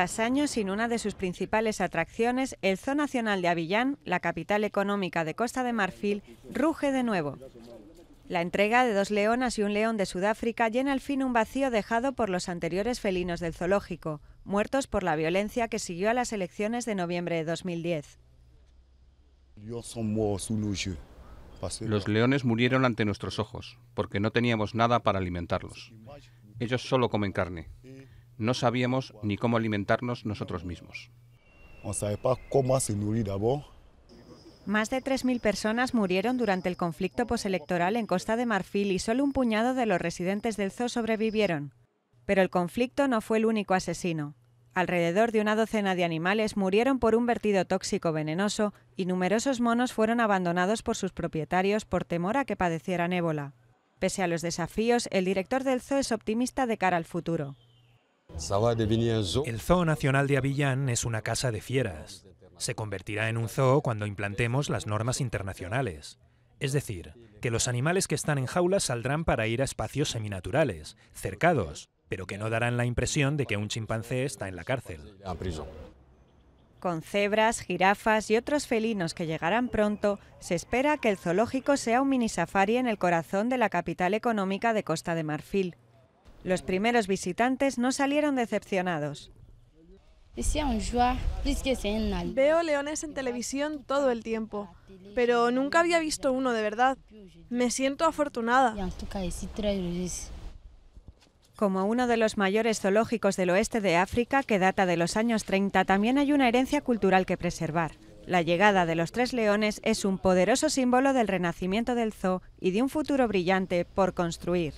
Tras años sin una de sus principales atracciones, el Zoo Nacional de Avillán, la capital económica de Costa de Marfil, ruge de nuevo. La entrega de dos leonas y un león de Sudáfrica llena al fin un vacío dejado por los anteriores felinos del zoológico, muertos por la violencia que siguió a las elecciones de noviembre de 2010. Los leones murieron ante nuestros ojos, porque no teníamos nada para alimentarlos. Ellos solo comen carne no sabíamos ni cómo alimentarnos nosotros mismos. Más de 3.000 personas murieron durante el conflicto postelectoral en Costa de Marfil y solo un puñado de los residentes del zoo sobrevivieron. Pero el conflicto no fue el único asesino. Alrededor de una docena de animales murieron por un vertido tóxico venenoso y numerosos monos fueron abandonados por sus propietarios por temor a que padecieran ébola. Pese a los desafíos, el director del zoo es optimista de cara al futuro. El Zoo Nacional de Avillán es una casa de fieras. Se convertirá en un zoo cuando implantemos las normas internacionales. Es decir, que los animales que están en jaulas saldrán para ir a espacios seminaturales, cercados, pero que no darán la impresión de que un chimpancé está en la cárcel. Con cebras, jirafas y otros felinos que llegarán pronto, se espera que el zoológico sea un mini safari en el corazón de la capital económica de Costa de Marfil. Los primeros visitantes no salieron decepcionados. Veo leones en televisión todo el tiempo, pero nunca había visto uno de verdad. Me siento afortunada. Como uno de los mayores zoológicos del oeste de África, que data de los años 30, también hay una herencia cultural que preservar. La llegada de los tres leones es un poderoso símbolo del renacimiento del zoo y de un futuro brillante por construir.